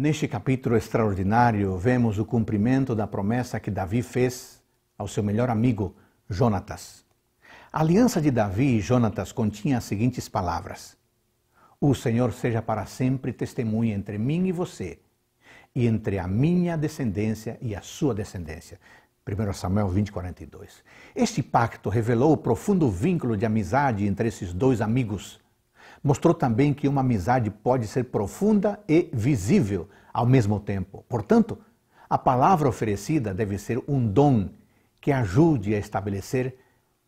Neste capítulo extraordinário, vemos o cumprimento da promessa que Davi fez ao seu melhor amigo, Jonatas. A aliança de Davi e Jonatas continha as seguintes palavras: O Senhor seja para sempre testemunha entre mim e você, e entre a minha descendência e a sua descendência. 1 Samuel 20, 42. Este pacto revelou o profundo vínculo de amizade entre esses dois amigos Mostrou também que uma amizade pode ser profunda e visível ao mesmo tempo. Portanto, a palavra oferecida deve ser um dom que ajude a estabelecer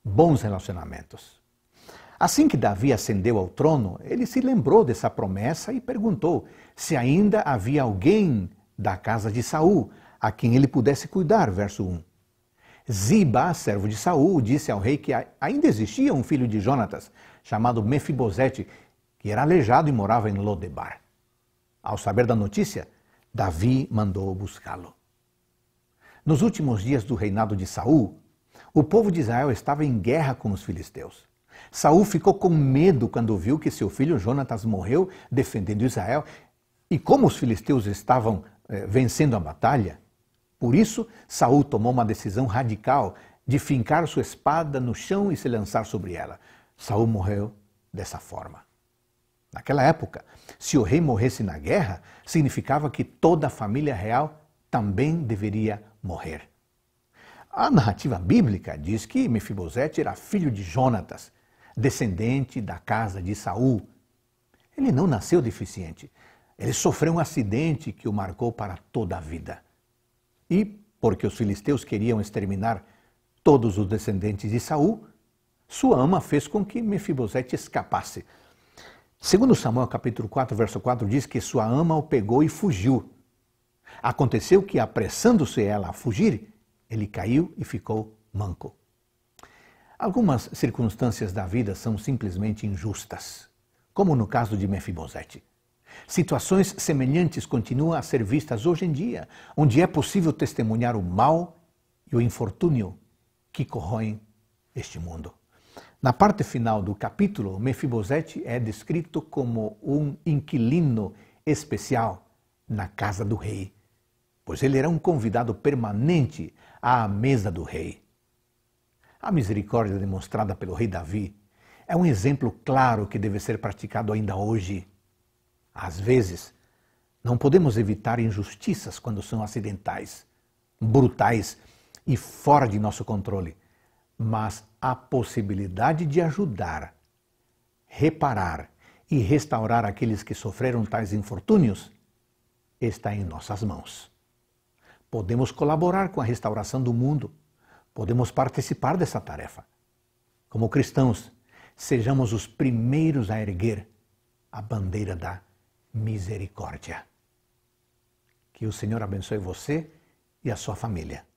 bons relacionamentos. Assim que Davi ascendeu ao trono, ele se lembrou dessa promessa e perguntou se ainda havia alguém da casa de Saul a quem ele pudesse cuidar, verso 1. Ziba, servo de Saul, disse ao rei que ainda existia um filho de Jonatas, chamado Mefibosete, que era aleijado e morava em Lodebar. Ao saber da notícia, Davi mandou buscá-lo. Nos últimos dias do reinado de Saul, o povo de Israel estava em guerra com os filisteus. Saul ficou com medo quando viu que seu filho Jonatas morreu defendendo Israel, e como os filisteus estavam eh, vencendo a batalha, por isso, Saul tomou uma decisão radical de fincar sua espada no chão e se lançar sobre ela. Saul morreu dessa forma. Naquela época, se o rei morresse na guerra, significava que toda a família real também deveria morrer. A narrativa bíblica diz que Mefibosete era filho de Jonatas, descendente da casa de Saul. Ele não nasceu deficiente. Ele sofreu um acidente que o marcou para toda a vida. E, porque os filisteus queriam exterminar todos os descendentes de Saul, sua ama fez com que Mefibosete escapasse. Segundo Samuel capítulo 4, verso 4, diz que sua ama o pegou e fugiu. Aconteceu que, apressando-se ela a fugir, ele caiu e ficou manco. Algumas circunstâncias da vida são simplesmente injustas, como no caso de Mefibosete. Situações semelhantes continuam a ser vistas hoje em dia, onde é possível testemunhar o mal e o infortúnio que corroem este mundo. Na parte final do capítulo, Mefibosete é descrito como um inquilino especial na casa do rei, pois ele era um convidado permanente à mesa do rei. A misericórdia demonstrada pelo rei Davi é um exemplo claro que deve ser praticado ainda hoje às vezes, não podemos evitar injustiças quando são acidentais, brutais e fora de nosso controle, mas a possibilidade de ajudar, reparar e restaurar aqueles que sofreram tais infortúnios está em nossas mãos. Podemos colaborar com a restauração do mundo, podemos participar dessa tarefa. Como cristãos, sejamos os primeiros a erguer a bandeira da misericórdia. Que o Senhor abençoe você e a sua família.